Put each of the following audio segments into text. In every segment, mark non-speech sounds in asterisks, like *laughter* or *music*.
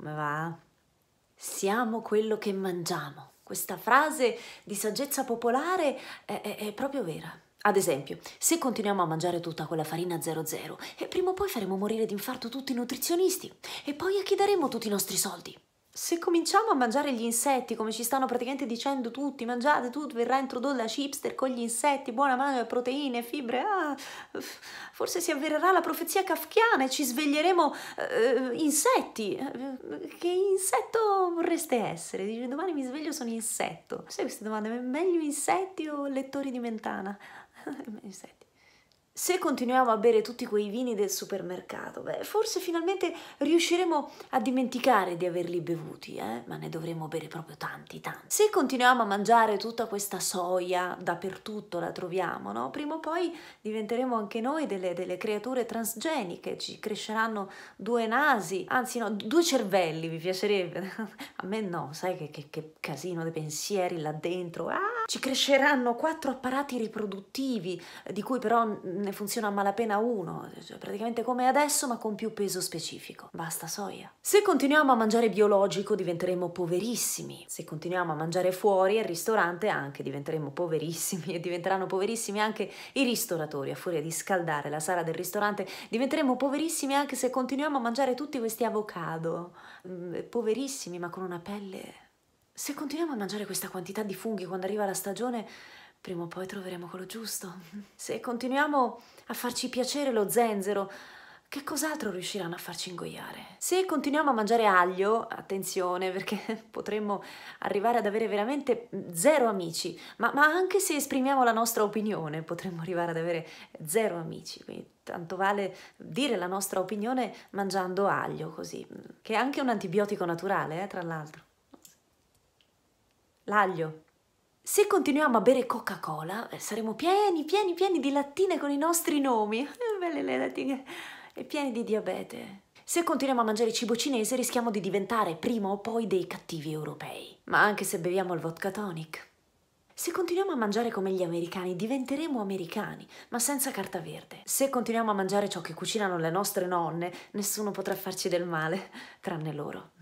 Come va? Siamo quello che mangiamo. Questa frase di saggezza popolare è, è, è proprio vera. Ad esempio, se continuiamo a mangiare tutta quella farina 00, prima o poi faremo morire d'infarto tutti i nutrizionisti e poi a chi daremo tutti i nostri soldi? se cominciamo a mangiare gli insetti, come ci stanno praticamente dicendo tutti, mangiate tutto, verrà introdotta la chipster con gli insetti, buona mano, proteine, fibre, ah, forse si avvererà la profezia kafkiana e ci sveglieremo eh, insetti. Eh, che insetto vorreste essere? Dice, domani mi sveglio sono insetto. Sai queste domande? Meglio insetti o lettori di mentana? *laughs* insetti. Se continuiamo a bere tutti quei vini del supermercato, beh, forse finalmente riusciremo a dimenticare di averli bevuti, eh? ma ne dovremo bere proprio tanti, tanti. Se continuiamo a mangiare tutta questa soia, dappertutto la troviamo, no? prima o poi diventeremo anche noi delle, delle creature transgeniche, ci cresceranno due nasi, anzi no, due cervelli, vi piacerebbe? *laughs* a me no, sai che, che, che casino dei pensieri là dentro. Ah! Ci cresceranno quattro apparati riproduttivi, di cui però ne funziona a malapena uno, cioè praticamente come adesso ma con più peso specifico. Basta soia. Se continuiamo a mangiare biologico diventeremo poverissimi, se continuiamo a mangiare fuori al ristorante anche diventeremo poverissimi *laughs* e diventeranno poverissimi anche i ristoratori a furia di scaldare la sala del ristorante, diventeremo poverissimi anche se continuiamo a mangiare tutti questi avocado, mm, eh, poverissimi ma con una pelle... Se continuiamo a mangiare questa quantità di funghi quando arriva la stagione Prima o poi troveremo quello giusto. Se continuiamo a farci piacere lo zenzero, che cos'altro riusciranno a farci ingoiare? Se continuiamo a mangiare aglio, attenzione perché *laughs* potremmo arrivare ad avere veramente zero amici, ma, ma, anche se esprimiamo la nostra opinione potremmo arrivare ad avere zero amici, quindi tanto vale dire la nostra opinione mangiando aglio così, che è anche un antibiotico naturale, eh, tra l'altro. L'aglio. Se continuiamo a bere Coca-Cola, eh, saremo pieni, pieni, pieni di lattine con i nostri nomi. *laughs* Eh, belle le lattine. E pieni di diabete. Se continuiamo a mangiare cibo cinese rischiamo di diventare prima o poi dei cattivi europei. Ma anche se beviamo il vodka tonic. Se continuiamo a mangiare come gli americani diventeremo americani, ma senza carta verde. Se continuiamo a mangiare ciò che cucinano le nostre nonne, nessuno potrà farci del male, tranne loro.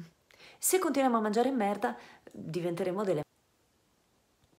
Se continuiamo a mangiare merda, diventeremo delle